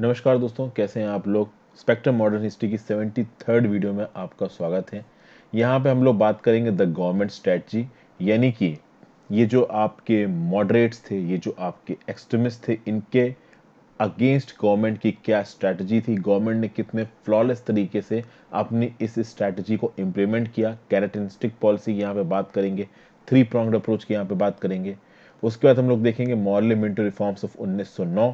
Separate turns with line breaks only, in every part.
नमस्कार दोस्तों कैसे हैं आप लोग स्पेक्ट्रम मॉडर्न हिस्ट्री की सेवेंटी थर्ड वीडियो में आपका स्वागत है यहाँ पे हम लोग बात करेंगे द गवर्नमेंट स्ट्रेटजी यानी कि ये जो आपके मॉडरेट्स थे ये जो आपके एक्सट्रीमिस्ट थे इनके अगेंस्ट गवर्नमेंट की क्या स्ट्रेटजी थी गवर्नमेंट ने कितने फ्लॉलेस तरीके से अपनी इस स्ट्रेटजी को इम्प्लीमेंट किया कैरेटनिस्टिक पॉलिसी यहाँ पे बात करेंगे थ्री प्रॉन्ग अप्रोच की यहाँ पे बात करेंगे उसके बाद हम लोग देखेंगे मॉरली मिंटो रिफॉर्म्स ऑफ 1909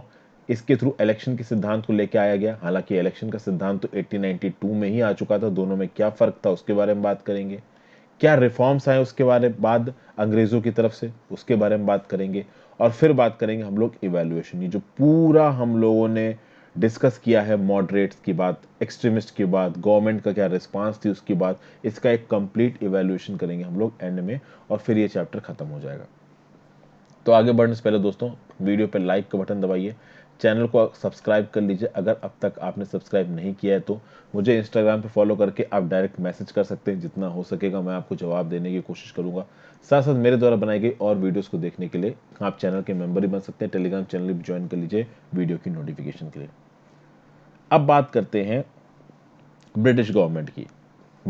इसके थ्रू इलेक्शन के सिद्धांत को लेकर आया गया हालांकि इलेक्शन का सिद्धांत तो 1892 में ही आ चुका था दोनों में क्या फ़र्क था उसके बारे में बात करेंगे क्या रिफॉर्म्स आए उसके बारे में बाद अंग्रेज़ों की तरफ से उसके बारे में बात करेंगे और फिर बात करेंगे हम लोग इवेल्युएशन जो पूरा हम लोगों ने डिस्कस किया है मॉडरेट्स की बात एक्सट्रीमिस्ट की बात गवर्नमेंट का क्या रिस्पांस थी उसकी बात इसका एक कंप्लीट इवेल्युएशन करेंगे हम लोग एंड में और फिर ये चैप्टर ख़त्म हो जाएगा तो आगे बढ़ने से पहले दोस्तों वीडियो पर लाइक का बटन दबाइए चैनल को सब्सक्राइब कर लीजिए अगर अब तक आपने सब्सक्राइब नहीं किया है तो मुझे इंस्टाग्राम पे फॉलो करके आप डायरेक्ट मैसेज कर सकते हैं जितना हो सकेगा मैं आपको जवाब देने की कोशिश करूंगा साथ साथ मेरे द्वारा बनाई गई और वीडियोज़ को देखने के लिए आप चैनल के मेंबर भी बन सकते हैं टेलीग्राम चैनल भी ज्वाइन कर लीजिए वीडियो की नोटिफिकेशन के लिए अब बात करते हैं ब्रिटिश गवर्नमेंट की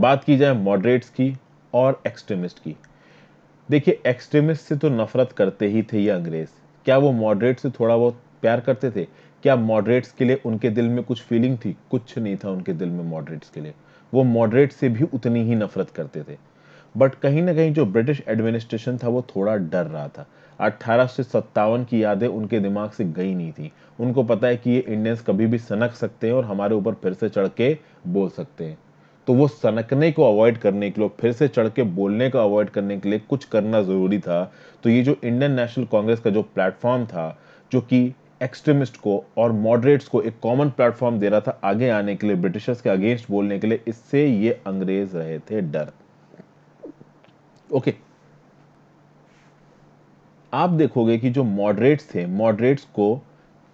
बात की जाए मॉडरेट्स की और एक्सट्रीमिस्ट की देखिए एक्सट्रीमिस्ट से तो नफरत करते ही थे ये अंग्रेज़ क्या वो मॉडरेट से थोड़ा बहुत प्यार करते थे क्या मॉडरेट्स के लिए उनके दिल में कुछ फीलिंग थी कुछ नहीं था उनके दिल में मॉडरेट्स के लिए वो मॉडरेट से भी उतनी ही नफरत करते थे बट कहीं ना कहीं जो ब्रिटिश एडमिनिस्ट्रेशन था वो थोड़ा डर रहा था अट्ठारह की यादें उनके दिमाग से गई नहीं थी उनको पता है कि ये इंडियंस कभी भी सनक सकते हैं और हमारे ऊपर फिर से चढ़ के बोल सकते हैं तो वो सनकने को अवॉइड करने के लिए फिर से चढ़ के बोलने को अवॉइड करने के लिए कुछ करना ज़रूरी था तो ये जो इंडियन नेशनल कांग्रेस का जो प्लेटफॉर्म था जो कि एक्सट्रीमिस्ट को और मॉडरेट्स को एक कॉमन प्लेटफॉर्म दे रहा था आगे आने के लिए ब्रिटिशर्स के अगेंस्ट बोलने के लिए इससे ये अंग्रेज रहे थे डर ओके okay. आप देखोगे कि जो मॉडरेट्स थे मॉडरेट्स को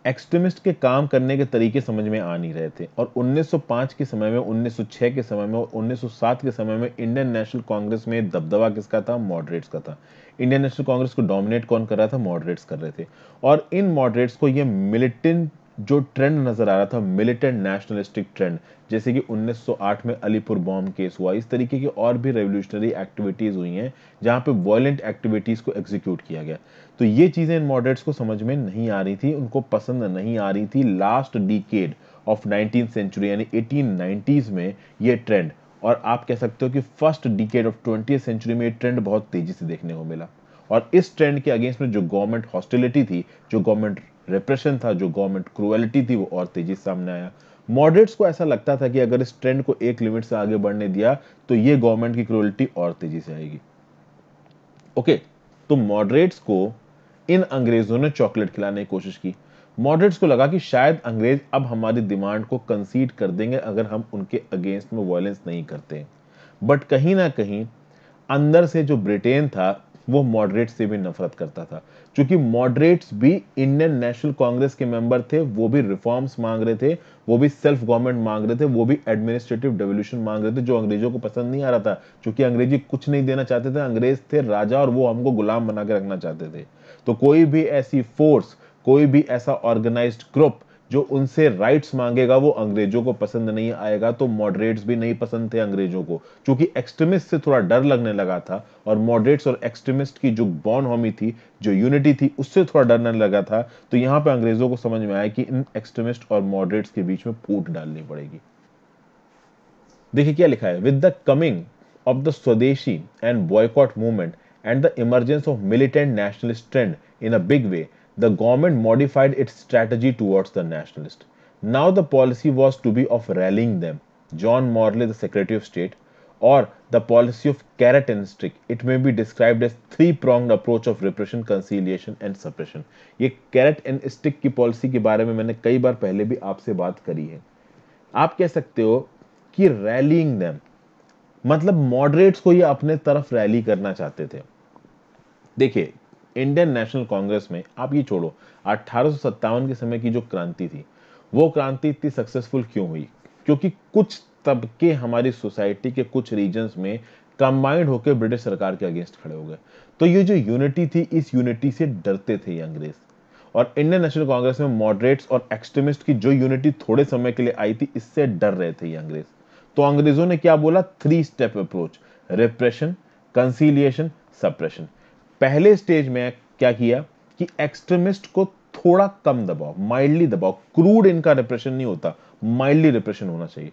एक्सट्रीमिस्ट के काम करने के तरीके समझ में आ नहीं रहे थे और 1905 के समय में 1906 के समय में और 1907 के समय में इंडियन नेशनल कांग्रेस में दबदबा किसका था मॉडरेट्स का था इंडियन नेशनल कांग्रेस को डोमिनेट कौन कर रहा था मॉडरेट्स कर रहे थे और इन मॉडरेट्स को ये मिलिटेंट जो ट्रेंड नजर आ रहा था मिलिटेंट नेशनलिस्टिक ट्रेंड जैसे कि 1908 में अलीपुर बॉम्ब केस हुआ इस तरीके की और भी रेवोल्यूशनरी एक्टिविटीज हुई हैं जहां पे वायलेंट एक्टिविटीज को एग्जीक्यूट किया गया तो ये चीजें इन मॉडरेट्स को समझ में नहीं आ रही थी उनको पसंद नहीं आ रही थी last decade of nineteen century यानी एटीन में ये ट्रेंड और आप कह सकते हो कि first decade of twenty century में ये ट्रेंड बहुत तेजी से देखने को मिला और इस ट्रेंड के अगेंस्ट में जो गवर्नमेंट हॉस्टिलिटी थी जो गवर्नमेंट रिप्रेशन था जो गवर्नमेंट क्रुएलिटी थी वो और तेजी से सामने आया मॉडरेट्स को ऐसा लगता था कि अगर इस ट्रेंड को एक लिमिट से आगे बढ़ने दिया तो ये गवर्नमेंट की क्रुएलिटी और तेजी से आएगी ओके तो मॉडरेट्स को इन अंग्रेजों ने चॉकलेट खिलाने की कोशिश की मॉडरेट्स को लगा कि शायद अंग्रेज अब हमारी डिमांड को कंसीड कर देंगे अगर हम उनके अगेंस्ट में वायलेंस नहीं करते बट कहीं ना कहीं अंदर से जो ब्रिटेन था वो मॉडरेट से भी नफरत करता था क्योंकि मॉडरेट्स भी इंडियन नेशनल कांग्रेस के मेंबर थे वो भी रिफॉर्म्स मांग रहे थे वो भी सेल्फ गवर्नमेंट मांग रहे थे वो भी एडमिनिस्ट्रेटिव डेवल्यूशन मांग रहे थे जो अंग्रेजों को पसंद नहीं आ रहा था क्योंकि अंग्रेजी कुछ नहीं देना चाहते थे अंग्रेज थे राजा और वो हमको गुलाम बना के रखना चाहते थे तो कोई भी ऐसी फोर्स कोई भी ऐसा ऑर्गेनाइज ग्रुप जो उनसे राइट्स मांगेगा वो अंग्रेजों को पसंद नहीं आएगा तो मॉडरेट्स भी नहीं पसंद थे अंग्रेजों को क्योंकि एक्सट्रीमिस्ट से थोड़ा डर लगने लगा था और मॉडरेट्स और एक्सट्रीमिस्ट की जो बॉन होमी थी जो यूनिटी थी उससे थोड़ा डरने लगा था तो यहाँ पे अंग्रेजों को समझ में आया कि इन एक्सट्रीमिस्ट और मॉडरेट्स के बीच में फूट डालनी पड़ेगी देखिए क्या लिखा है with the coming of the swadeshi and boycott movement and the emergence of militant nationalist trend in a big way the government modified its strategy towards the nationalists. Now the policy was to be of rallying them. John Morley, the Secretary of State, or the policy of carrot and stick. It may be described as three-pronged approach of repression, conciliation and suppression. ये carrot and stick की policy के बारे में मैंने कई बार पहले भी आपसे बात करी है आप कह सकते हो कि rallying them, मतलब moderates को ये अपने तरफ rally करना चाहते थे देखिए इंडियन नेशनल कांग्रेस में आप ये छोड़ो अठारह के समय की जो क्रांति थी वो क्रांति इतनी सक्सेसफुल क्यों हुई क्योंकि कुछ तबके हमारी सोसाइटी के कुछ रीजन्स में कंबाइंड होकर ब्रिटिश सरकार के अगेंस्ट खड़े हो गए तो ये जो यूनिटी थी इस यूनिटी से डरते थे ये अंग्रेज और इंडियन नेशनल कांग्रेस में मॉडरेट्स और एक्सट्रीमिस्ट की जो यूनिटी थोड़े समय के लिए आई थी इससे डर रहे थे ये अंग्रेज तो अंग्रेजों ने क्या बोला three step approach repression conciliation suppression पहले स्टेज में क्या किया कि एक्सट्रीमिस्ट को थोड़ा कम दबाओ माइल्डली दबाओ क्रूड इनका रिप्रेशन नहीं होता माइल्डली रिप्रेशन होना चाहिए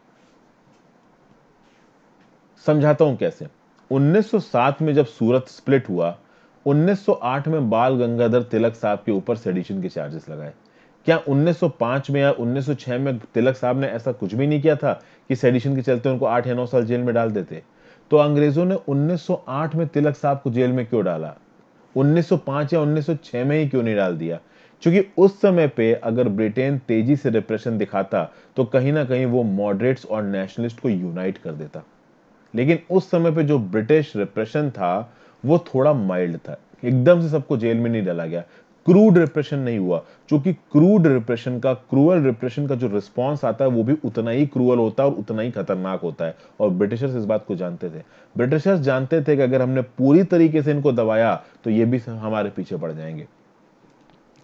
समझाता हूं कैसे 1907 में जब सूरत स्प्लिट हुआ 1908 में बाल गंगाधर तिलक साहब के ऊपर सेडिशन के चार्जेस लगाए क्या 1905 में या 1906 में तिलक साहब ने ऐसा कुछ भी नहीं किया था कि सेडिशन के चलते उनको आठ या नौ साल जेल में डाल देते तो अंग्रेजों ने 1908 में तिलक साहब को जेल में क्यों डाला 1905 या 1906 में ही क्यों नहीं डाल दिया क्योंकि उस समय पे अगर ब्रिटेन तेजी से रिप्रेशन दिखाता तो कहीं ना कहीं वो मॉडरेट्स और नेशनलिस्ट को यूनाइट कर देता लेकिन उस समय पे जो ब्रिटिश रिप्रेशन था वो थोड़ा माइल्ड था एकदम से सबको जेल में नहीं डाला गया क्रूड रिप्रेशन नहीं हुआ क्योंकि क्रूड रिप्रेशन का क्रूअल रिप्रेशन का जो रिस्पॉन्स आता है वो भी उतना ही क्रूअल होता है और उतना ही खतरनाक होता है और ब्रिटिशर्स इस बात को जानते थे ब्रिटिशर्स जानते थे कि अगर हमने पूरी तरीके से इनको दबाया तो ये भी हमारे पीछे पड़ जाएंगे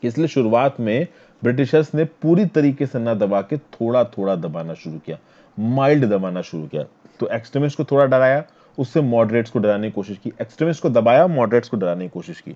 इसलिए शुरुआत में ब्रिटिशर्स ने पूरी तरीके से ना दबा के थोड़ा थोड़ा दबाना शुरू किया माइल्ड दबाना शुरू किया तो एक्सट्रीमिस्ट को थोड़ा डराया उससे मॉडरेट्स को डराने की कोशिश की एक्सट्रीमिस्ट को दबाया मॉडरेट्स को डराने की कोशिश की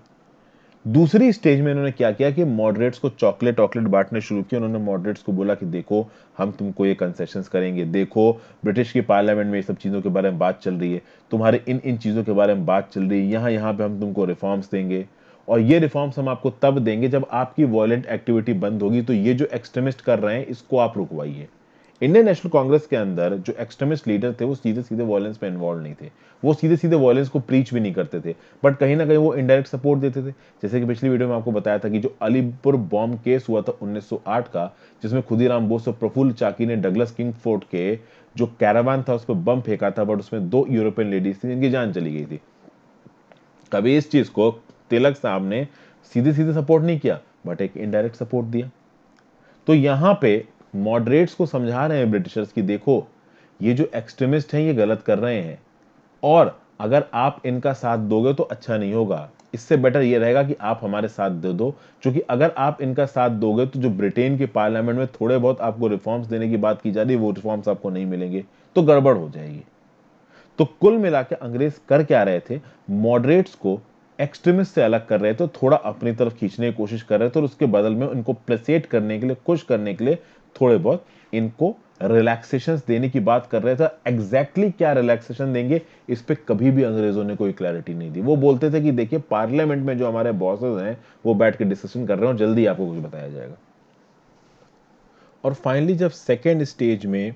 दूसरी स्टेज में इन्होंने क्या किया कि मॉडरेट्स को चॉकलेट वॉकलेट बांटने शुरू किया उन्होंने मॉडरेट्स को बोला कि देखो हम तुमको ये कंसेशन करेंगे देखो ब्रिटिश की पार्लियामेंट में ये सब चीज़ों के बारे में बात चल रही है तुम्हारे इन इन चीज़ों के बारे में बात चल रही है यहां यहां पर हम तुमको रिफॉर्म्स देंगे और ये रिफॉर्म्स हम आपको तब देंगे जब आपकी वॉयलेंट एक्टिविटी बंद होगी तो ये जो एक्सट्रीमिस्ट कर रहे हैं इसको आप रुकवाइए इंडियन नेशनल कांग्रेस के अंदर जो एक्सट्रीमिस्ट लीडर थे वो सीधे सीधे वायलेंस में इन्वॉल्व नहीं थे वो सीधे सीधे वायलेंस को प्रीच भी नहीं करते थे बट कहीं ना कहीं वो इनडायरेक्ट सपोर्ट देते थे जैसे कि पिछली वीडियो में आपको बताया था कि जो अलीपुर बॉम्ब केस हुआ था 1908 का जिसमें खुदीराम बोस और प्रफुल्ल चाकी ने डगलस किंग फोर्ट के जो कैरावान था उस पर बम फेंका था बट उसमें दो यूरोपियन लेडीज थी जिनकी जान चली गई थी कभी इस चीज को तिलक साहब ने सीधे सीधे सपोर्ट नहीं किया बट एक इनडायरेक्ट सपोर्ट दिया तो यहां पे मॉडरेट्स को समझा रहे हैं ब्रिटिशर्स की देखो ये जो एक्सट्रीमिस्ट हैं ये गलत कर रहे हैं और अगर आप इनका साथ दोगे तो अच्छा नहीं होगा इससे बेटर ये रहेगा कि आप हमारे साथ दे दो क्योंकि अगर आप इनका साथ दोगे तो जो ब्रिटेन के पार्लियामेंट में थोड़े बहुत आपको रिफॉर्म्स देने की बात की जा रही है वो रिफॉर्म्स आपको नहीं मिलेंगे तो गड़बड़ हो जाएगी तो कुल मिला के अंग्रेज कर क्या रहे थे मॉडरेट्स को एक्सट्रीमिस्ट से अलग कर रहे थे थोड़ा अपनी तरफ खींचने की कोशिश कर रहे थे और उसके बदल में उनको प्लेसेट करने के लिए खुश करने के लिए थोड़े बहुत इनको रिलैक्सेशन देने की बात कर रहे थे एग्जैक्टली exactly क्या रिलैक्सेशन देंगे इस पर कभी भी अंग्रेजों ने कोई क्लैरिटी नहीं दी वो बोलते थे कि देखिए पार्लियामेंट में जो हमारे बॉसेज हैं वो बैठ के डिस्कशन कर रहे हैं और जल्दी आपको कुछ बताया जाएगा और फाइनली जब सेकेंड स्टेज में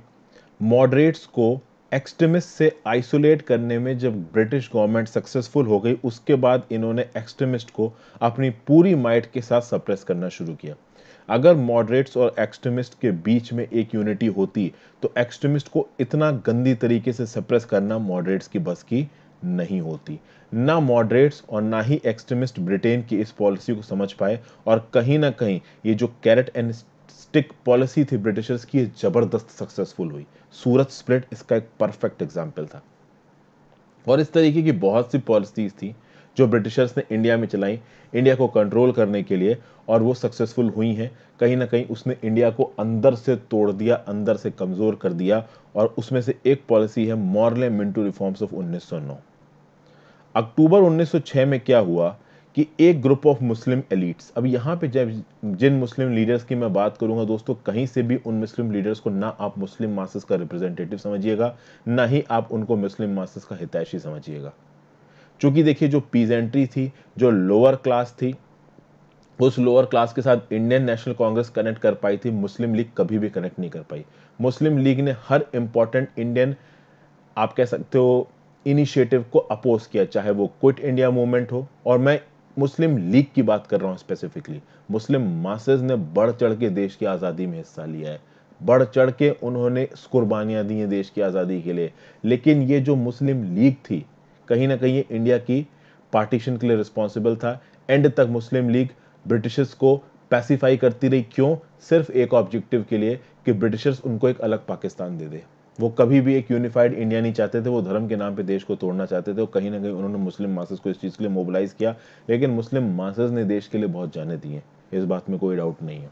मॉडरेट्स को एक्सट्रीमिस्ट से आइसोलेट करने में जब ब्रिटिश गवर्नमेंट सक्सेसफुल हो गई उसके बाद इन्होंने एक्सट्रीमिस्ट को अपनी पूरी माइट के साथ सप्रेस करना शुरू किया अगर मॉडरेट्स और एक्सट्रीमिस्ट के बीच में एक यूनिटी होती तो एक्सट्रीमिस्ट को इतना गंदी तरीके से सप्रेस करना मॉडरेट्स की बस की नहीं होती ना मॉडरेट्स और ना ही एक्सट्रीमिस्ट ब्रिटेन की इस पॉलिसी को समझ पाए और कहीं ना कहीं ये जो कैरेट एंड स्टिक पॉलिसी थी ब्रिटिशर्स की जबरदस्त सक्सेसफुल हुई सूरत स्प्लिट इसका एक परफेक्ट एग्जाम्पल था और इस तरीके की बहुत सी पॉलिसीज थी जो ब्रिटिशर्स ने इंडिया में चलाई इंडिया को कंट्रोल करने के लिए और वो सक्सेसफुल हुई हैं कहीं ना कहीं उसने इंडिया को अंदर से तोड़ दिया अंदर से कमज़ोर कर दिया और उसमें से एक पॉलिसी है Morley Minto reforms of 1909 October 1906 में क्या हुआ कि एक ग्रुप ऑफ मुस्लिम एलिट्स अब यहाँ पे जब जिन मुस्लिम लीडर्स की मैं बात करूंगा दोस्तों कहीं से भी उन मुस्लिम लीडर्स को ना आप मुस्लिम मासस का रिप्रेजेंटेटिव समझिएगा ना ही आप उनको मुस्लिम मासस का हितैषी समझिएगा चूंकि देखिए जो पीजेंट्री थी जो लोअर क्लास थी उस लोअर क्लास के साथ इंडियन नेशनल कांग्रेस कनेक्ट कर पाई थी मुस्लिम लीग कभी भी कनेक्ट नहीं कर पाई मुस्लिम लीग ने हर इंपॉर्टेंट इंडियन आप कह सकते हो इनिशिएटिव को अपोज किया चाहे वो क्विट इंडिया मूवमेंट हो और मैं मुस्लिम लीग की बात कर रहा हूँ स्पेसिफिकली मुस्लिम मासेज ने बढ़ चढ़ के देश की आज़ादी में हिस्सा लिया है बढ़ चढ़ के उन्होंने कुर्बानियाँ दी हैं देश की आज़ादी के लिए लेकिन ये जो मुस्लिम लीग थी कहीं ना कहीं इंडिया की पार्टीशन के लिए रिस्पॉन्सिबल था एंड तक मुस्लिम लीग ब्रिटिशर्स को पैसिफाई करती रही क्यों सिर्फ एक ऑब्जेक्टिव के लिए कि ब्रिटिशर्स उनको एक अलग पाकिस्तान दे दे वो कभी भी एक यूनिफाइड इंडिया नहीं चाहते थे वो धर्म के नाम पे देश को तोड़ना चाहते थे और कहीं ना कहीं उन्होंने मुस्लिम मासेस को इस चीज़ के लिए मोबिलाइज किया लेकिन मुस्लिम मासेस ने देश के लिए बहुत जाने दिए इस बात में कोई डाउट नहीं है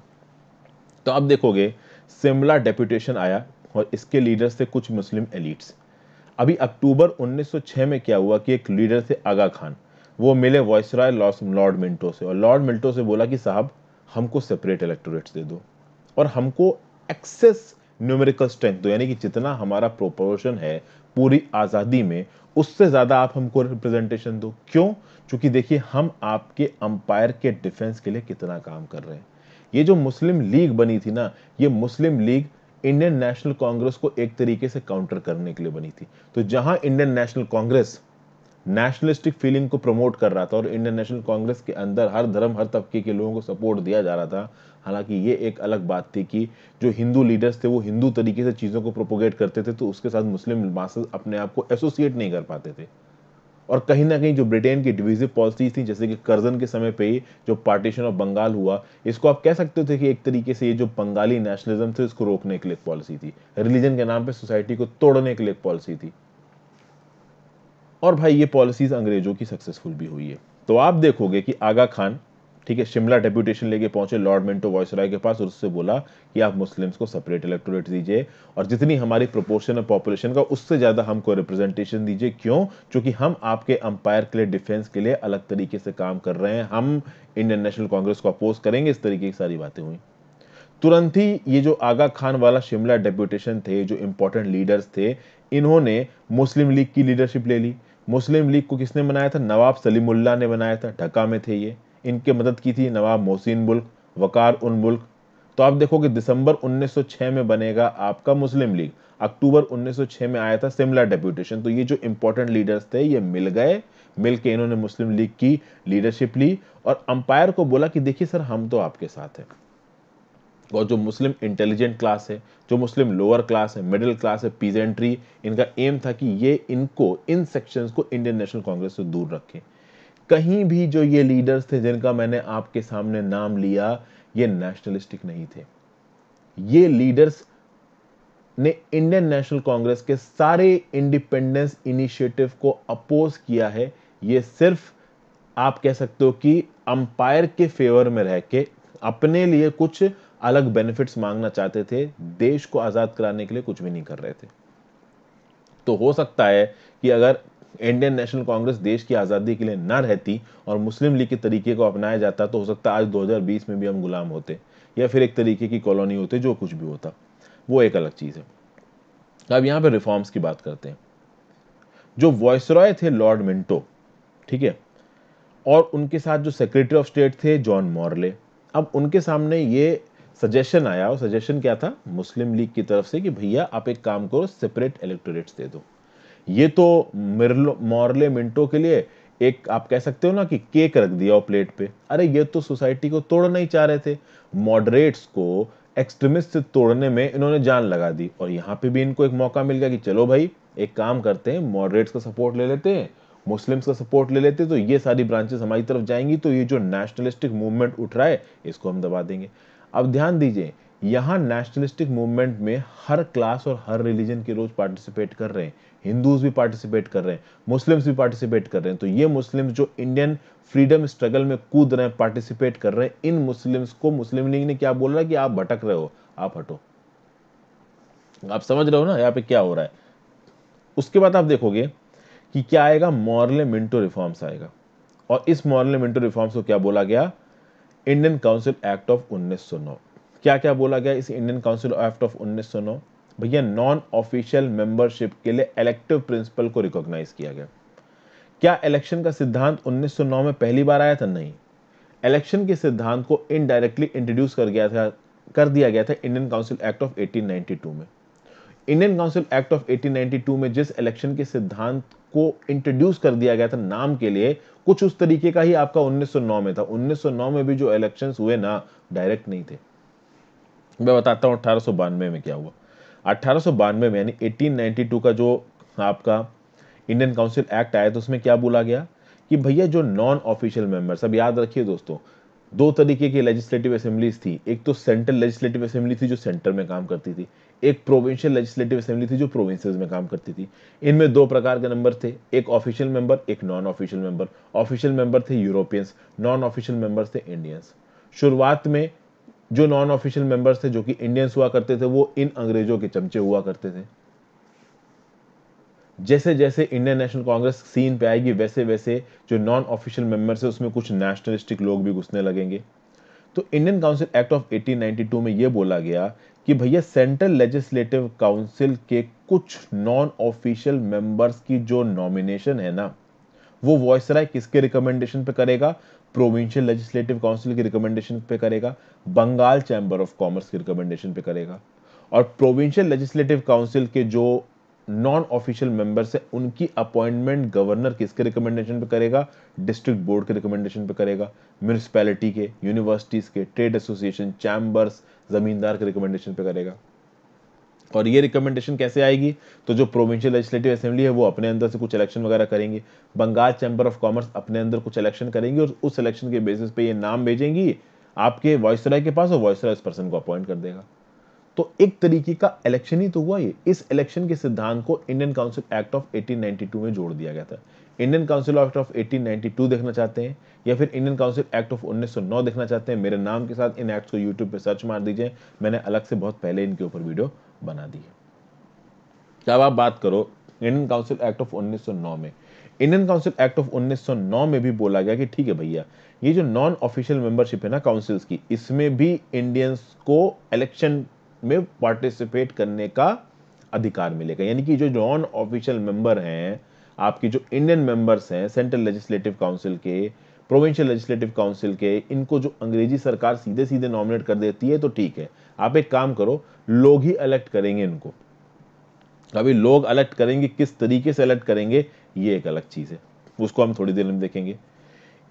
तो आप देखोगे शिमला डेपुटेशन आया और इसके लीडर्स थे कुछ मुस्लिम एलिट्स अभी अक्टूबर 1906 में क्या हुआ कि एक लीडर थे आगा खान वो मिले वॉइसराय लॉर्ड मिंटो से और लॉर्ड मिंटो से बोला कि साहब हमको सेपरेट इलेक्टोरेट्स दे दो और हमको एक्सेस न्यूमेरिकल स्ट्रेंथ दो यानी कि जितना हमारा प्रोपोर्शन है पूरी आज़ादी में उससे ज़्यादा आप हमको रिप्रेजेंटेशन दो क्यों क्योंकि देखिए हम आपके अंपायर के डिफेंस के लिए कितना काम कर रहे हैं ये जो मुस्लिम लीग बनी थी ना ये मुस्लिम लीग इंडियन नेशनल कांग्रेस को एक तरीके से काउंटर करने के लिए बनी थी तो जहां इंडियन नेशनल कांग्रेस नेशनलिस्टिक फीलिंग को प्रमोट कर रहा था और इंडियन नेशनल कांग्रेस के अंदर हर धर्म हर तबके के लोगों को सपोर्ट दिया जा रहा था हालांकि ये एक अलग बात थी कि जो हिंदू लीडर्स थे वो हिंदू तरीके से चीज़ों को प्रोपोगेट करते थे तो उसके साथ मुस्लिम मास अपने आप को एसोसिएट नहीं कर पाते थे और कहीं ना कहीं जो ब्रिटेन की डिविजिव पॉलिसीज थी जैसे कि कर्जन के समय पे जो पार्टीशन ऑफ बंगाल हुआ इसको आप कह सकते थे कि एक तरीके से ये जो बंगाली नेशनलिज्म थे इसको रोकने के लिए पॉलिसी थी रिलीजन के नाम पर सोसाइटी को तोड़ने के लिए पॉलिसी थी और भाई ये पॉलिसीज अंग्रेजों की सक्सेसफुल भी हुई है तो आप देखोगे कि आगा खान ठीक है शिमला डेप्यूटेशन लेके पहुंचे लॉर्ड मिंटो वॉयसराय के पास और उससे बोला कि आप मुस्लिम्स को सेपरेट इलेक्टोरेट दीजिए और जितनी हमारी प्रोपोर्शन है पॉपुलेशन का उससे ज़्यादा हमको रिप्रेजेंटेशन दीजिए क्यों क्योंकि हम आपके अंपायर के लिए डिफेंस के लिए अलग तरीके से काम कर रहे हैं हम इंडियन नेशनल कांग्रेस को अपोज करेंगे इस तरीके की सारी बातें हुई तुरंत ही ये जो आगा खान वाला शिमला डेप्यूटेशन थे जो इंपॉर्टेंट लीडर्स थे इन्होंने मुस्लिम लीग की लीडरशिप ले ली मुस्लिम लीग को किसने बनाया था नवाब सलीमुल्ला ने बनाया था ढका में थे ये इनके मदद की थी नवाब मोहसिन मुल्क वकार उन मुल्क तो आप देखोगे दिसंबर 1906 में बनेगा आपका मुस्लिम लीग अक्टूबर 1906 में आया था शिमला डेप्यूटेशन तो ये जो इंपॉर्टेंट लीडर्स थे ये मिल गए मिल के इन्होंने मुस्लिम लीग की लीडरशिप ली और अंपायर को बोला कि देखिए सर हम तो आपके साथ हैं और जो मुस्लिम इंटेलिजेंट क्लास है जो मुस्लिम लोअर क्लास है मिडिल क्लास है पीजेंट्री इनका एम था कि ये इनको इन सेक्शंस को इंडियन नेशनल कांग्रेस से दूर रखें कहीं भी जो ये लीडर्स थे जिनका मैंने आपके सामने नाम लिया ये नेशनलिस्टिक नहीं थे ये लीडर्स ने इंडियन नेशनल कांग्रेस के सारे इंडिपेंडेंस इनिशिएटिव को अपोज किया है ये सिर्फ आप कह सकते हो कि अंपायर के फेवर में रह के अपने लिए कुछ अलग बेनिफिट्स मांगना चाहते थे देश को आजाद कराने के लिए कुछ भी नहीं कर रहे थे तो हो सकता है कि अगर इंडियन नेशनल कांग्रेस देश की आज़ादी के लिए न रहती और मुस्लिम लीग के तरीके को अपनाया जाता तो हो सकता आज 2020 में भी हम गुलाम होते या फिर एक तरीके की कॉलोनी होते जो कुछ भी होता वो एक अलग चीज़ है अब यहां पर रिफॉर्म्स की बात करते हैं जो वॉइस थे लॉर्ड मिंटो ठीक है और उनके साथ जो सेक्रेटरी ऑफ स्टेट थे जॉन मॉर्ले अब उनके सामने ये सजेशन आया और सजेशन क्या था मुस्लिम लीग की तरफ से कि भैया आप एक काम करो सेपरेट इलेक्टोरेट्स दे दो ये तो मिरलो मोरले मिंटो के लिए एक आप कह सकते हो ना कि केक रख दिया हो प्लेट पे अरे ये तो सोसाइटी को तोड़ना ही चाह रहे थे मॉडरेट्स को एक्सट्रीमिस्ट से तोड़ने में इन्होंने जान लगा दी और यहाँ पे भी इनको एक मौका मिल गया कि चलो भाई एक काम करते हैं मॉडरेट्स का सपोर्ट ले लेते हैं मुस्लिम्स का सपोर्ट ले लेते हैं तो ये सारी ब्रांचेस हमारी तरफ जाएंगी तो ये जो नेशनलिस्टिक मूवमेंट उठ रहा है इसको हम दबा देंगे अब ध्यान दीजिए यहाँ नेशनलिस्टिक मूवमेंट में हर क्लास और हर रिलीजन के रोज पार्टिसिपेट कर रहे हैं हिंदूज भी पार्टिसिपेट कर रहे हैं मुस्लिम्स भी पार्टिसिपेट कर रहे हैं तो ये मुस्लिम्स जो इंडियन फ्रीडम स्ट्रगल में कूद रहे हैं पार्टिसिपेट कर रहे हैं इन मुस्लिम्स को मुस्लिम लीग ने क्या बोल रहा है कि आप भटक रहे हो आप हटो आप समझ रहे हो ना यहाँ पे क्या हो रहा है उसके बाद आप देखोगे कि क्या आएगा मॉरले मिंटो रिफॉर्म्स आएगा और इस मॉरले मिंटो रिफॉर्म्स को क्या बोला गया इंडियन काउंसिल एक्ट ऑफ 1909 क्या क्या बोला गया इस इंडियन काउंसिल एक्ट ऑफ 1909 भैया नॉन ऑफिशियल मेंबरशिप के लिए इलेक्टिव प्रिंसिपल को रिकॉग्नाइज किया गया क्या इलेक्शन का सिद्धांत 1909 में पहली बार आया था नहीं इलेक्शन के सिद्धांत को इनडायरेक्टली इंट्रोड्यूस कर गया था कर दिया गया था इंडियन काउंसिल एक्ट ऑफ 1892 में इंडियन काउंसिल एक्ट ऑफ 1892 में जिस इलेक्शन के सिद्धांत को इंट्रोड्यूस कर दिया गया था नाम के लिए कुछ उस तरीके का ही आपका 1909 में था 1909 में भी जो इलेक्शंस हुए ना डायरेक्ट नहीं थे मैं बताता हूँ अठारह में क्या हुआ अट्ठारह में यानी 1892 का जो आपका इंडियन काउंसिल एक्ट आया तो उसमें क्या बोला गया कि भैया जो नॉन ऑफिशियल मेंबर्स अब याद रखिए दोस्तों दो तरीके की लेजिस्लेटिव असेंबलीज थी एक तो सेंट्रल लेजिस्लेटिव असेंबली थी जो सेंटर में काम करती थी एक प्रोविंशियल लेजिस्लेटिव असेंबली थी जो प्रोविंसेस में काम करती थी इनमें दो प्रकार के नंबर थे एक ऑफिशियल मेंबर एक non official member official member थे यूरोपियंस नॉन ऑफिशियल मेंबर्स थे इंडियंस शुरुआत में जो नॉन ऑफिशियल मेंबर्स थे जो कि इंडियंस हुआ करते थे वो इन अंग्रेजों के चमचे हुआ करते थे जैसे जैसे इंडियन नेशनल कांग्रेस सीन पे आएगी वैसे वैसे जो नॉन ऑफिशियल मेंबर्स है उसमें कुछ नेशनलिस्टिक लोग भी घुसने लगेंगे तो इंडियन काउंसिल एक्ट ऑफ 1892 में यह बोला गया कि भैया सेंट्रल लेजिस्लेटिव काउंसिल के कुछ नॉन ऑफिशियल मेंबर्स की जो नॉमिनेशन है ना वो वॉइसराय किसके रिकमेंडेशन पे करेगा प्रोविंशियल लेजिस्लेटिव काउंसिल की रिकमेंडेशन पे करेगा बंगाल चैम्बर ऑफ कॉमर्स की रिकमेंडेशन पे करेगा और प्रोविंशियल लेजिस्लेटिव काउंसिल के जो नॉन ऑफिशियल मेंबर्स है उनकी अपॉइंटमेंट गवर्नर किसके रिकमेंडेशन पे करेगा डिस्ट्रिक्ट बोर्ड के रिकमेंडेशन पे करेगा म्यूनिसपैलिटी के यूनिवर्सिटीज़ के ट्रेड एसोसिएशन चैम्बर्स ज़मींदार के रिकमेंडेशन पे करेगा और ये रिकमेंडेशन कैसे आएगी तो जो प्रोविंशियल लेजिस्लेटिव असेंबली है वो अपने अंदर से कुछ इलेक्शन वगैरह करेंगी बंगाल चैम्बर ऑफ कॉमर्स अपने अंदर कुछ इलेक्शन करेंगी और उस इलेक्शन के बेसिस पे ये नाम भेजेंगी आपके वॉइसराय के पास और वॉइसराय इस पर्सन को अपॉइंट कर देगा तो एक तरीके का इलेक्शन ही तो हुआ ये इस इलेक्शन के सिद्धांत को इंडियन काउंसिल एक्ट ऑफ 1892 में जोड़ दिया गया था इंडियन काउंसिल एक्ट ऑफ 1892 देखना चाहते हैं या फिर इंडियन काउंसिल एक्ट ऑफ 1909 देखना चाहते हैं मेरे नाम के साथ इन एक्ट्स को यूट्यूब पर सर्च मार दीजिए मैंने अलग से बहुत पहले इनके ऊपर वीडियो बना दी है अब आप बात करो इंडियन काउंसिल एक्ट ऑफ 1909 में इंडियन काउंसिल एक्ट ऑफ 1909 में भी बोला गया कि ठीक है भैया ये जो नॉन ऑफिशियल मेंबरशिप है ना काउंसिल्स की इसमें भी इंडियंस को इलेक्शन में पार्टिसिपेट करने का अधिकार मिलेगा यानी कि जो नॉन ऑफिशियल मेंबर हैं आपकी जो इंडियन मेंबर्स हैं सेंट्रल लेजिस्लेटिव काउंसिल के प्रोविंशियल लेजिस्लेटिव काउंसिल के इनको जो अंग्रेजी सरकार सीधे सीधे नॉमिनेट कर देती है तो ठीक है आप एक काम करो लोग ही अलेक्ट करेंगे इनको अभी लोग अलेक्ट करेंगे किस तरीके से अलेक्ट करेंगे ये एक अलग चीज़ है उसको हम थोड़ी देर में देखेंगे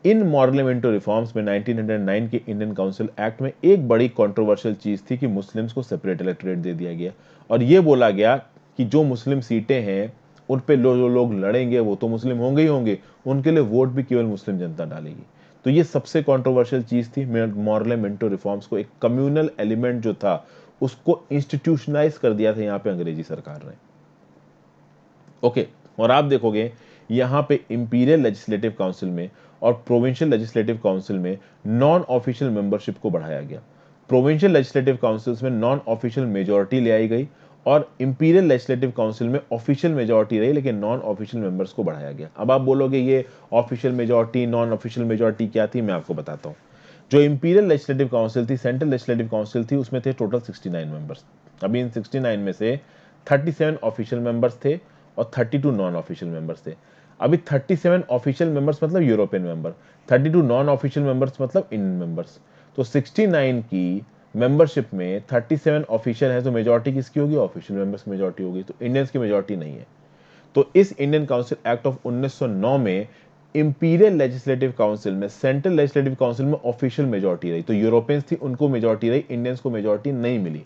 इन मॉडलमेंटो रिफॉर्म्स में 1909 के इंडियन काउंसिल एक्ट में एक बड़ी कंट्रोवर्शियल चीज़ थी कि मुस्लिम्स को सेपरेट इलेक्टोरेट दे दिया गया और ये बोला गया कि जो मुस्लिम सीटें हैं उन पर जो लो, लोग लड़ेंगे वो तो मुस्लिम होंगे ही होंगे उनके लिए वोट भी केवल मुस्लिम जनता डालेगी तो ये सबसे कॉन्ट्रोवर्शियल चीज़ थी मॉरल मेंटो रिफॉर्म्स को एक कम्युनल एलिमेंट जो था उसको इंस्टीट्यूशनलाइज कर दिया था यहाँ पे अंग्रेजी सरकार ने ओके और आप देखोगे यहाँ पे इंपीरियल लेजिस्लेटिव काउंसिल में और प्रोविंशियल लेजिस्लेटिव काउंसिल में नॉन ऑफिशियल मेंबरशिप को बढ़ाया गया प्रोविंशियल लेजिस्लेटिव काउंसिल्स में नॉन ऑफिशियल मेजोरिटी ले आई गई और इंपीरियल लेजिस्लेटिव काउंसिल में ऑफिशियल मेजोरिटी रही लेकिन नॉन ऑफिशियल मेंबर्स को बढ़ाया गया अब आप बोलोगे ये official majority non official majority क्या थी मैं आपको बताता हूँ जो इंपीरियल लेजिस्लेटिव काउंसिल थी सेंट्रल लेजिस्लेटिव काउंसिल थी उसमें थे टोटल सिक्सटी नाइन मेंबर्स अभी इन सिक्सटी नाइन में से थर्टी सेवन ऑफिशियल मेंबर्स थे और thirty two non official members थे अभी थर्टी सेवन ऑफिशियल मेंबर्स मतलब European member thirty two non official members मतलब इंडियन मेंबर्स तो सिक्सटी नाइन की मेंबरशिप में 37 ऑफिशियल है तो मेजोरिटी किसकी होगी ऑफिशियल मेंबर्स की मेजोरिटी होगी तो इंडियंस की मेजोरिटी नहीं है तो इस इंडियन काउंसिल एक्ट ऑफ 1909 में इंपीरियल लेजिस्लेटिव काउंसिल में सेंट्रल लेजिस्लेटिव काउंसिल में ऑफिशियल मेजोरिटी रही तो यूरोपियंस थी उनको मेजोरिटी रही इंडियंस को मेजोरिटी नहीं मिली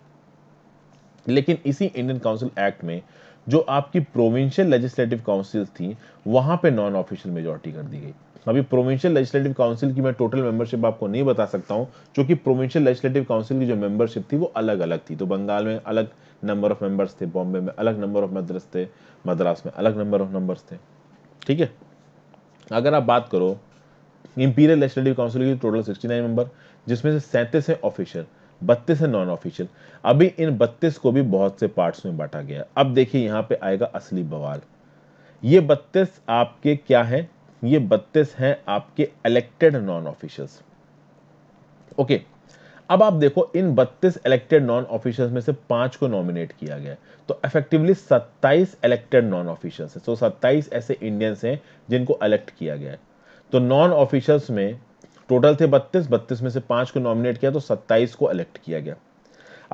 लेकिन इसी इंडियन काउंसिल एक्ट में जो आपकी प्रोविंशियल लेजिस्लेटिव काउंसिल थी वहां पे नॉन ऑफिशियल मेजोरिटी कर दी गई अभी प्रोविंशियल लेजिस्लेटिव काउंसिल की मैं टोटल मेंबरशिप आपको नहीं बता सकता हूँ क्योंकि प्रोविंशियल लेजिस्लेटिव काउंसिल की जो मेंबरशिप थी वो अलग अलग थी तो बंगाल में अलग नंबर ऑफ मेंबर्स थे बॉम्बे में अलग नंबर ऑफ मद्रास थे मद्रास में अलग नंबर ऑफ मेंबर्स थे ठीक है अगर आप बात करो इंपीरियल लेजिस्लेटिव काउंसिल की टोटल सिक्सटी नाइन मेंबर जिसमें से सैंतीस है ऑफिशियल बत्तीस है नॉन ऑफिशियल अभी इन बत्तीस को भी बहुत से पार्ट्स में बांटा गया अब देखिए यहाँ पे आएगा असली बवाल ये बत्तीस आपके क्या है ये बत्तीस हैं आपके इलेक्टेड नॉन ऑफिशियल्स ओके अब आप देखो इन बत्तीस इलेक्टेड नॉन ऑफिशियल्स में से पांच को नॉमिनेट किया गया तो इफेक्टिवली सत्ताईस इलेक्टेड नॉन ऑफिशियल्स हैं सो सत्ताईस ऐसे इंडियंस हैं जिनको इलेक्ट किया गया तो नॉन ऑफिशियल्स में टोटल थे बत्तीस बत्तीस में से पांच को नॉमिनेट किया तो सत्ताईस को इलेक्ट किया गया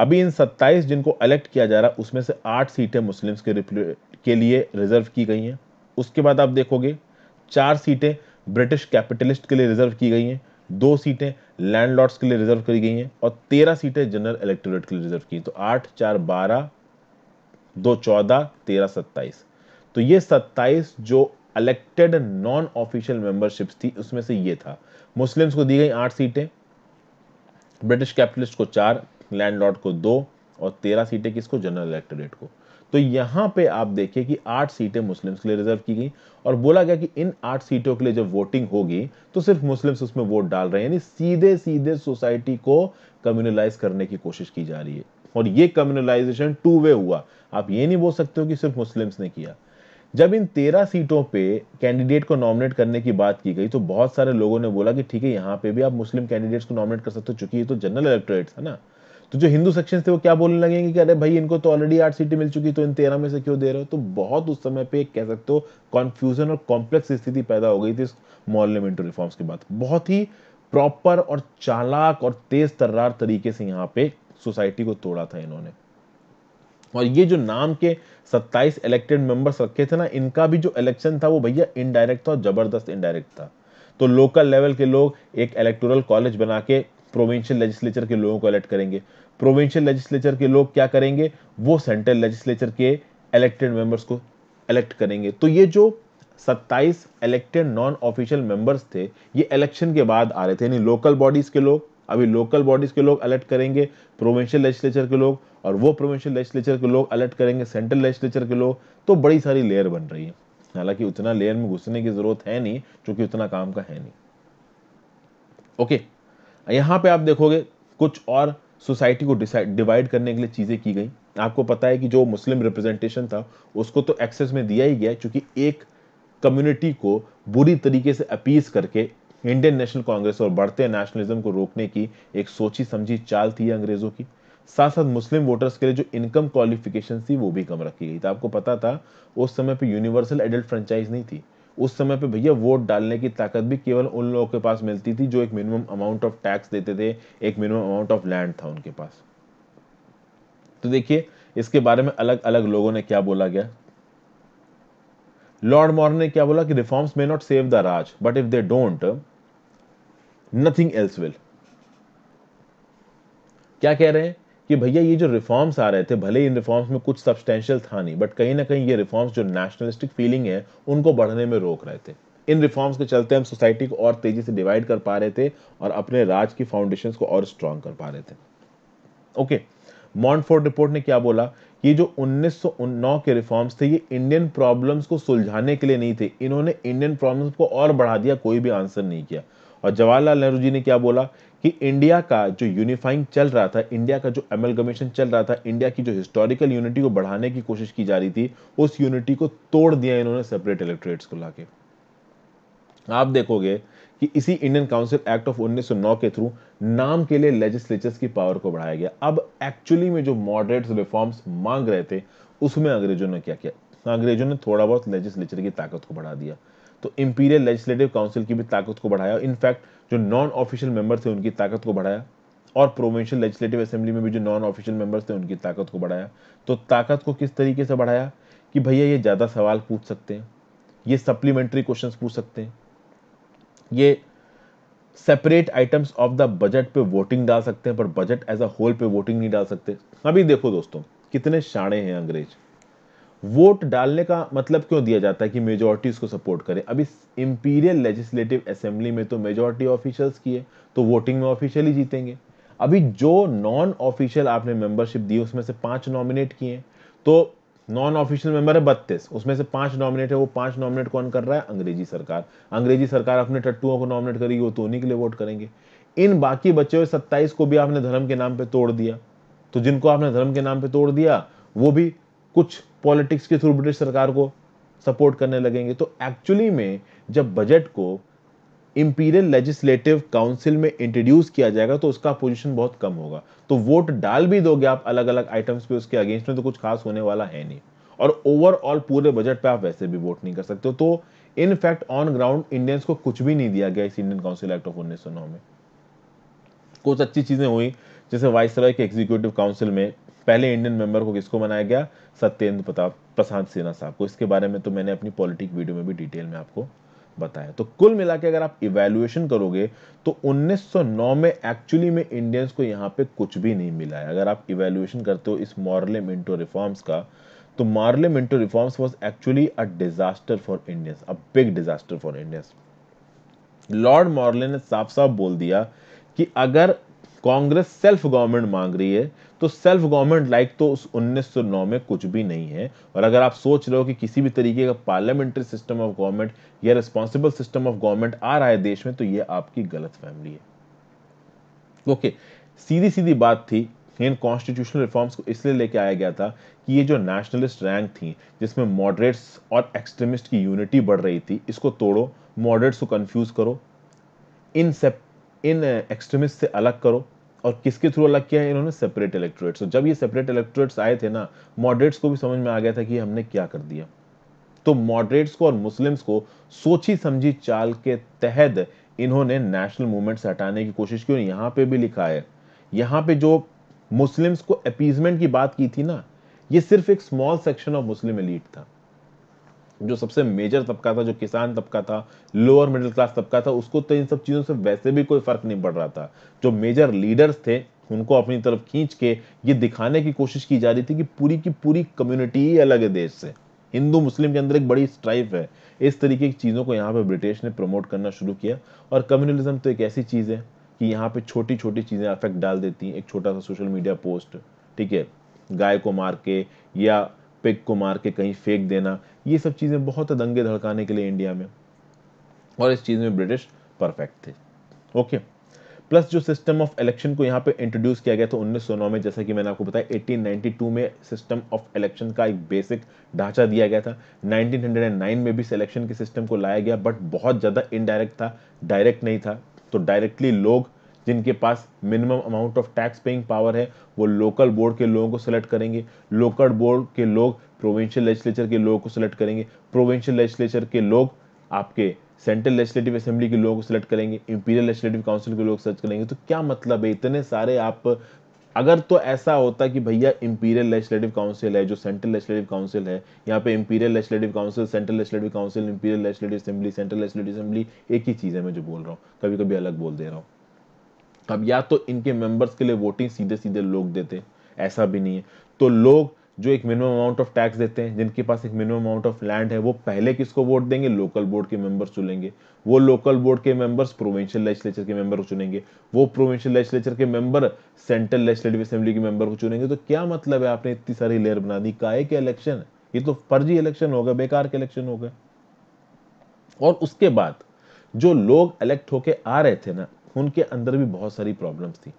अभी इन सत्ताईस जिनको इलेक्ट किया जा रहा उसमें से आठ सीटें मुस्लिम्स के के लिए रिजर्व की गई हैं उसके बाद आप देखोगे चार सीटें ब्रिटिश कैपिटलिस्ट के लिए रिजर्व की गई हैं दो सीटें लैंडलॉर्ड्स के लिए रिजर्व करी गई हैं और तेरह सीटें जनरल इलेक्टोरेट के लिए रिजर्व की तो आठ चार बारह दो चौदह तेरह सत्ताईस तो ये सत्ताईस जो इलेक्टेड नॉन ऑफिशियल मेंबरशिप्स थी उसमें से ये था मुस्लिम्स को दी गई आठ सीटें ब्रिटिश कैपिटलिस्ट को चार लैंडलॉर्ड को दो और तेरह सीटें किसको जनरल इलेक्टोरेट को तो यहां पे आप देखिए कि आठ सीटें मुस्लिम्स के लिए रिजर्व की गई और बोला गया कि इन आठ सीटों के लिए जब वोटिंग होगी तो सिर्फ मुस्लिम्स उसमें वोट डाल रहे हैं यानी सीधे सीधे सोसाइटी को कम्युनलाइज करने की कोशिश की जा रही है और ये कम्युनलाइजेशन टू वे हुआ आप ये नहीं बोल सकते हो कि सिर्फ मुस्लिम्स ने किया जब इन तेरह सीटों पे कैंडिडेट को नॉमिनेट करने की बात की गई तो बहुत सारे लोगों ने बोला कि ठीक है यहाँ पे भी आप मुस्लिम कैंडिडेट्स को नॉमिनेट कर सकते हो चूंकि ये तो जनरल इलेक्टोरेट है ना तो जो हिंदू सेक्शन थे वो क्या बोलने लगेंगे कि अरे भाई इनको तो ऑलरेडी आठ सीटें मिल चुकी तो इन तेरह में से क्यों दे रहे हो तो बहुत उस समय पे कह सकते हो कॉन्फ्यूजन और कॉम्प्लेक्स स्थिति पैदा हो गई थी इस मोहल्ले में इंटर रिफॉर्म्स के बाद बहुत ही प्रॉपर और चालाक और तेज तर्रार तरीके से यहाँ पे सोसाइटी को तोड़ा था इन्होंने और ये जो नाम के 27 इलेक्टेड मेंबर्स रखे थे ना इनका भी जो इलेक्शन था वो भैया इनडायरेक्ट था और जबरदस्त इनडायरेक्ट था तो लोकल लेवल के लोग एक इलेक्टोरल कॉलेज बना के प्रोविंशियल लेजिस्लेचर के लोगों को अलर्ट करेंगे प्रोविंशियल लेजिस्लेचर के लोग क्या करेंगे वो सेंट्रल लेजिस्लेचर के इलेक्टेड मेंबर्स को इलेक्ट करेंगे तो ये जो 27 इलेक्टेड नॉन ऑफिशियल मेंबर्स थे ये इलेक्शन के बाद आ रहे थे यानी लोकल बॉडीज के लोग अभी लोकल बॉडीज के लोग अलर्ट करेंगे प्रोविंशियल लेजिस्लेचर के लोग और वो प्रोविंशियल लेजिस्लेचर के लोग अलर्ट करेंगे सेंट्रल लेजिस्लेचर के लोग तो बड़ी सारी लेयर बन रही है हालांकि उतना लेयर में घुसने की जरूरत है नहीं क्योंकि उतना काम का है नहीं ओके okay. यहाँ पे आप देखोगे कुछ और सोसाइटी को डिवाइड करने के लिए चीज़ें की गई आपको पता है कि जो मुस्लिम रिप्रेजेंटेशन था उसको तो एक्सेस में दिया ही गया क्योंकि एक कम्युनिटी को बुरी तरीके से अपीज करके इंडियन नेशनल कांग्रेस और बढ़ते नेशनलिज्म को रोकने की एक सोची समझी चाल थी अंग्रेज़ों की साथ साथ मुस्लिम वोटर्स के लिए जो इनकम क्वालिफिकेशन थी वो भी कम रखी गई थी आपको पता था उस समय पे यूनिवर्सल एडल्ट फ्रेंचाइज नहीं थी उस समय पे भैया वोट डालने की ताकत भी केवल उन लोगों के पास मिलती थी जो एक मिनिमम अमाउंट ऑफ टैक्स देते थे एक मिनिमम अमाउंट ऑफ लैंड था उनके पास तो देखिए इसके बारे में अलग अलग लोगों ने क्या बोला गया लॉर्ड मॉर्न ने क्या बोला कि reforms may not save the Raj but if they don't nothing else will क्या कह रहे हैं कि भैया ये जो रिफॉर्म्स आ रहे थे भले इन रिफॉर्म्स में कुछ सब्सटेंशियल था नहीं बट कहीं ना कहीं ये रिफॉर्म्स जो नेशनलिस्टिक फीलिंग है उनको बढ़ने में रोक रहे थे इन रिफॉर्म्स के चलते हम सोसाइटी को और तेजी से डिवाइड कर पा रहे थे और अपने राज की फाउंडेशन को और स्ट्रांग कर पा रहे थे ओके मॉन्टफोर्ड रिपोर्ट ने क्या बोला ये जो उन्नीस के रिफॉर्म्स थे ये इंडियन प्रॉब्लम्स को सुलझाने के लिए नहीं थे इन्होंने इंडियन प्रॉब्लम्स को और बढ़ा दिया कोई भी आंसर नहीं किया और जवाहरलाल नेहरू जी ने क्या बोला कि इंडिया का जो यूनिफाइंग चल रहा था इंडिया का जो एमलगमेशन चल रहा था इंडिया की जो हिस्टोरिकल यूनिटी को बढ़ाने की कोशिश की जा रही थी उस यूनिटी को तोड़ दिया इन्होंने सेपरेट इलेक्ट्रेट्स को लाके आप देखोगे कि इसी इंडियन काउंसिल एक्ट ऑफ 1909 के थ्रू नाम के लिए लेजिस्लेचर्स की पावर को बढ़ाया गया अब एक्चुअली में जो मॉडरेट रिफॉर्म्स मांग रहे थे उसमें अंग्रेजों ने क्या किया अंग्रेजों ने थोड़ा बहुत लेजिस्लेचर की ताकत को बढ़ा दिया तो इंपीरियल लेजिस्लेटिव काउंसिल की भी ताकत को बढ़ाया इनफैक्ट जो नॉन ऑफिशियल मेंबर थे उनकी ताकत को बढ़ाया और प्रोविंशियल लेजिस्लेटिव असेंबली में भी जो नॉन ऑफिशियल मेंबर्स थे उनकी ताकत को बढ़ाया तो ताकत को किस तरीके से बढ़ाया कि भैया ये ज़्यादा सवाल पूछ सकते हैं ये सप्लीमेंट्री क्वेश्चंस पूछ सकते हैं ये separate items of the budget पे वोटिंग डाल सकते हैं पर बजट एज अ होल पे वोटिंग नहीं डाल सकते अभी देखो दोस्तों कितने शाणे हैं अंग्रेज़ वोट डालने का मतलब क्यों दिया जाता है कि मेजोरिटी उसको सपोर्ट करे अब इस इंपीरियल लेजिस्लेटिव असेंबली में तो मेजोरिटी ऑफिशियल्स की है तो वोटिंग में ऑफिशियली जीतेंगे अभी जो नॉन ऑफिशियल आपने मेंबरशिप दी उसमें से पांच नॉमिनेट किए तो नॉन ऑफिशियल मेंबर है बत्तीस उसमें से पांच नॉमिनेट है वो पांच नॉमिनेट कौन कर रहा है अंग्रेजी सरकार अंग्रेजी सरकार अपने टट्टुओं को नॉमिनेट करेगी वो तो उन्हीं के लिए वोट करेंगे इन बाकी बचे हुए सत्ताईस को भी आपने धर्म के नाम पर तोड़ दिया तो जिनको आपने धर्म के नाम पर तोड़ दिया वो भी कुछ पॉलिटिक्स के थ्रू ब्रिटिश सरकार को सपोर्ट करने लगेंगे तो एक्चुअली में जब बजट को इंपीरियल लेजिस्लेटिव काउंसिल में इंट्रोड्यूस किया जाएगा तो उसका पोजीशन बहुत कम होगा तो वोट डाल भी दोगे आप अलग अलग आइटम्स पे उसके अगेंस्ट में तो कुछ खास होने वाला है नहीं और ओवरऑल पूरे बजट पे आप वैसे भी वोट नहीं कर सकते तो in fact on ground Indians को कुछ भी नहीं दिया गया इस इंडियन काउंसिल एक्ट ऑफ उन्नीस में कुछ अच्छी चीजें हुई जैसे वाइस के एग्जीक्यूटिव काउंसिल में पहले इंडियन मेंबर को किसको बनाया गया सत्येंद्र प्रताप प्रशांत सिन्हा साहब को इसके बारे में तो मैंने अपनी पॉलिटिक वीडियो में भी डिटेल में आपको बताया तो कुल मिला के अगर आप इवेल्युएशन करोगे तो 1909 में एक्चुअली में इंडियंस को यहाँ पे कुछ भी नहीं मिला है अगर आप इवेल्युएशन करते हो इस मॉरले मिंटो रिफॉर्म्स का तो Morley Minto reforms was actually a disaster for Indians a big disaster for Indians Lord Morley ने साफ साफ बोल दिया कि अगर कांग्रेस सेल्फ गवर्नमेंट मांग रही है तो सेल्फ गवर्नमेंट लाइक तो उस 1909 में कुछ भी नहीं है और अगर आप सोच रहे हो कि किसी भी तरीके का पार्लियामेंट्री सिस्टम ऑफ गवर्नमेंट या रिस्पॉन्सिबल सिस्टम ऑफ गवर्नमेंट आ रहा है देश में तो ये आपकी गलत फैमिली है ओके सीधी सीधी बात थी इन कॉन्स्टिट्यूशनल रिफॉर्म्स को इसलिए लेके आया गया था कि ये जो नेशनलिस्ट रैंक थी जिसमें मॉडरेट्स और एक्सट्रीमिस्ट की यूनिटी बढ़ रही थी इसको तोड़ो मॉडरेट्स को कन्फ्यूज करो इन सेप इन एक्सट्रीमिस्ट से अलग करो और किसके थ्रू अलग किया है इन्होंने सेपरेट तो जब ये सेपरेट इलेक्ट्रोरेट्स आए थे ना मॉडरेट्स को भी समझ में आ गया था कि हमने क्या कर दिया तो मॉडरेट्स को और मुस्लिम्स को सोची समझी चाल के तहत इन्होंने नेशनल मूवमेंट से हटाने की कोशिश की और यहां पे भी लिखा है यहां पे जो मुस्लिम्स को अपीजमेंट की बात की थी ना ये सिर्फ एक small section of Muslim elite था जो सबसे मेजर तबका था जो किसान तबका था लोअर मिडिल क्लास तबका था उसको तो इन सब चीज़ों से वैसे भी कोई फर्क नहीं पड़ रहा था जो मेजर लीडर्स थे उनको अपनी तरफ खींच के ये दिखाने की कोशिश की जा रही थी कि पूरी की पूरी कम्युनिटी ही अलग है देश से हिंदू मुस्लिम के अंदर एक बड़ी स्ट्राइफ है इस तरीके की चीज़ों को यहाँ पर ब्रिटिश ने प्रमोट करना शुरू किया और कम्युनलिज्म तो एक ऐसी चीज़ है कि यहाँ पे छोटी छोटी चीज़ें अफेक्ट डाल देती हैं एक छोटा सा सोशल मीडिया पोस्ट ठीक है गाय को मार के या पिक को मार के कहीं फेंक देना ये सब चीज़ें बहुत दंगे धड़काने के लिए इंडिया में और इस चीज़ में ब्रिटिश परफेक्ट थे ओके प्लस जो सिस्टम ऑफ इलेक्शन को यहाँ पे इंट्रोड्यूस किया गया था उन्नीस में जैसा कि मैंने आपको बताया 1892 में सिस्टम ऑफ इलेक्शन का एक बेसिक ढांचा दिया गया था 1909 में भी सिलेक्शन के सिस्टम को लाया गया बट बहुत ज़्यादा इनडायरेक्ट था डायरेक्ट नहीं था तो डायरेक्टली लोग जिनके पास minimum amount of tax paying power है वो लोकल बोर्ड के लोगों को सिलेक्ट करेंगे लोकल बोर्ड के लोग प्रोविंशियल लेजिस्लेचर के लोगों को सेलेक्ट करेंगे प्रोविंशियल लेजिस्लेचर के लोग आपके सेंट्रल लेजिस्लेटिव असेंबली के लोगों को सिलेक्ट करेंगे इंपीरियल लेजिस्लेटिव काउंसिल के लोग सेलेक्ट करेंगे तो क्या मतलब है इतने सारे आप अगर तो ऐसा होता कि भैया इंपीरियल लेजिस्लेटिव काउंसिल है जो सेंट्रल लेजिस्लेटिव काउंसिल है यहाँ पे imperial legislative council central legislative council imperial legislative assembly central legislative assembly एक ही चीज़ है मैं जो बोल रहा हूँ कभी कभी अलग बोल दे रहा हूँ तब या तो इनके मेंबर्स के लिए वोटिंग सीधे सीधे लोग देते ऐसा भी नहीं है तो लोग जो एक मिनिमम अमाउंट ऑफ टैक्स देते हैं जिनके पास एक मिनिमम अमाउंट ऑफ लैंड है वो पहले किसको वोट देंगे लोकल बोर्ड के मेंबर्स चुनेंगे वो लोकल बोर्ड के मेंबर्स प्रोविंशियल लेजिस्लेचर के मेंबर को चुनेंगे वो प्रोविंशियल लेजिस्लेचर के मेंबर सेंट्रल लेजिस्लेटिव असेंबली के मेंबर को चुनेंगे तो क्या मतलब है आपने इतनी सारी लेयर बना दी काहे के इलेक्शन ये तो फर्जी इलेक्शन होगा बेकार के इलेक्शन होगा और उसके बाद जो लोग इलेक्ट होके आ रहे थे ना उनके अंदर भी बहुत सारी प्रॉब्लम्स थी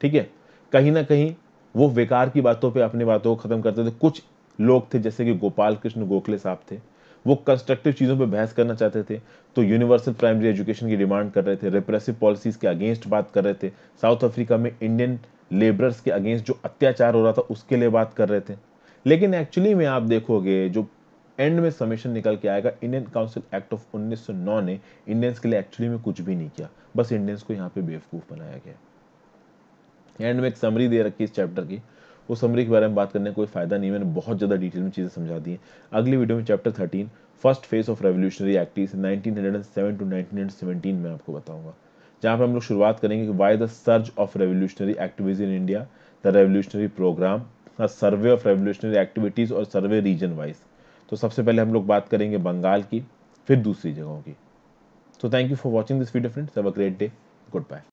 ठीक है कहीं ना कहीं वो बेकार की बातों पे अपनी बातों को ख़त्म करते थे कुछ लोग थे जैसे कि गोपाल कृष्ण गोखले साहब थे वो कंस्ट्रक्टिव चीज़ों पे बहस करना चाहते थे तो यूनिवर्सल प्राइमरी एजुकेशन की डिमांड कर रहे थे रिप्रेसिव पॉलिसीज़ के अगेंस्ट बात कर रहे थे साउथ अफ्रीका में इंडियन लेबरर्स के अगेंस्ट जो अत्याचार हो रहा था उसके लिए बात कर रहे थे लेकिन एक्चुअली में आप देखोगे जो एंड में समीशन निकल के आएगा इंडियन काउंसिल एक्ट ऑफ 1909 ने इंडियंस के लिए एक्चुअली में कुछ भी नहीं किया बस इंडियंस को यहाँ पे बेवकूफ़ बनाया गया एंड में एक समरी दे रखी इस चैप्टर की उस समरी के बारे में बात करने का कोई फायदा नहीं मैंने बहुत ज़्यादा डिटेल में चीज़ें समझा दी अगली वीडियो में chapter thirteen first phase of revolutionary active nineteen two nineteen में आपको बताऊंगा जहाँ पर हम लोग शुरुआत करेंगे कि why the surge of revolutionary activities in India the revolutionary program survey of revolutionary activities और सर्वे रीजन वाइज तो सबसे पहले हम लोग बात करेंगे बंगाल की फिर दूसरी जगहों की तो thank you for watching this video friends have a great day good bye